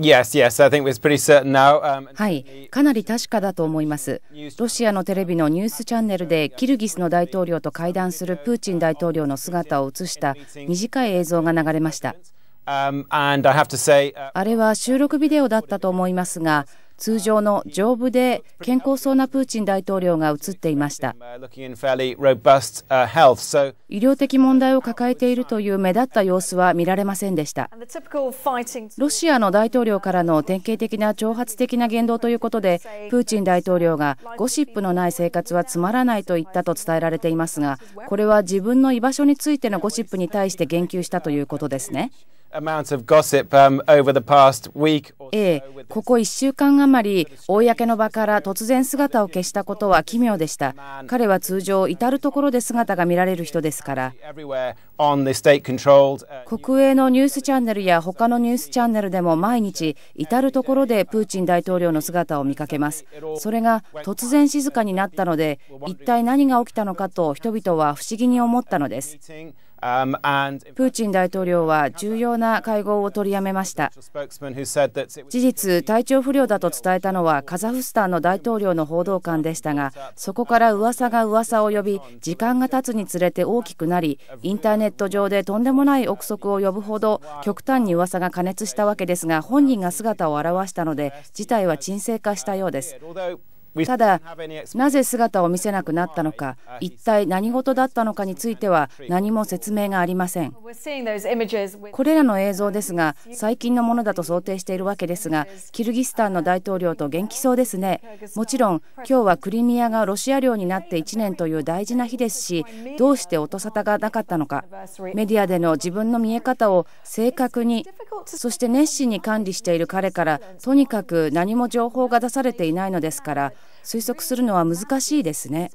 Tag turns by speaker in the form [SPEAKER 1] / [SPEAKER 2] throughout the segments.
[SPEAKER 1] は
[SPEAKER 2] い、かなり確かだと思います。ロシアのテレビのニュースチャンネルでキルギスの大統領と会談するプーチン大統領の姿を映した短い映像が流れました。
[SPEAKER 1] あ
[SPEAKER 2] れは収録ビデオだったと思いますが、通常の丈夫で健康そうなプーチン大統領が映っていました医
[SPEAKER 1] 療
[SPEAKER 2] 的問題を抱えているという目立った様子は見られませんでしたロシアの大統領からの典型的な挑発的な言動ということでプーチン大統領がゴシップのない生活はつまらないと言ったと伝えられていますがこれは自分の居場所についてのゴシップに対して言及したということですね。ええ、ここ1週間余り、公の場から突然姿を消したことは奇妙でした。彼は通常、至る所で姿が見られる人ですから。国営のニュースチャンネルや他のニュースチャンネルでも毎日、至る所でプーチン大統領の姿を見かけます。それが突然静かになったので、一体何が起きたのかと人々は不思議に思ったのです。
[SPEAKER 1] プー
[SPEAKER 2] チン大統領は重要な会合を取りやめました。
[SPEAKER 1] 事
[SPEAKER 2] 実、体調不良だと伝えたのはカザフスタンの大統領の報道官でしたが、そこから噂が噂を呼び、時間が経つにつれて大きくなり、インターネット上でとんでもない憶測を呼ぶほど極端に噂が過熱したわけですが、本人が姿を現したので、事態は沈静化したようです。ただ、なぜ姿を見せなくなったのか、一体何事だったのかについては何も説明がありません。これらの映像ですが、最近のものだと想定しているわけですが、キルギスタンの大統領と元気そうですね。もちろん、今日はクリミアがロシア領になって1年という大事な日ですし、どうして音沙汰がなかったのか、メディアでの自分の見え方を正確に、そして熱心に管理している彼から、とにかく何も情報が出されていないのですから、推測するのは難しいですね。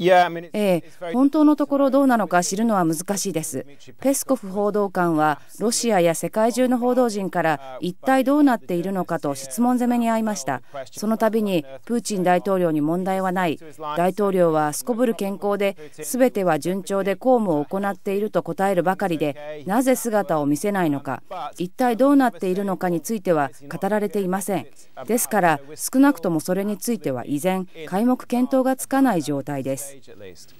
[SPEAKER 2] ええ、本当のところどうなのか知るのは難しいです。ペスコフ報道官は、ロシアや世界中の報道陣から一体どうなっているのかと質問攻めに遭いました。その度に、プーチン大統領に問題はない、大統領はすこぶる健康で、すべては順調で公務を行っていると答えるばかりで、なぜ姿を見せないのか、一体どうなっているのかについては語られていません。ですから、少なくともそれについては依然、皆目見当がつかない状態です。
[SPEAKER 1] stage at least.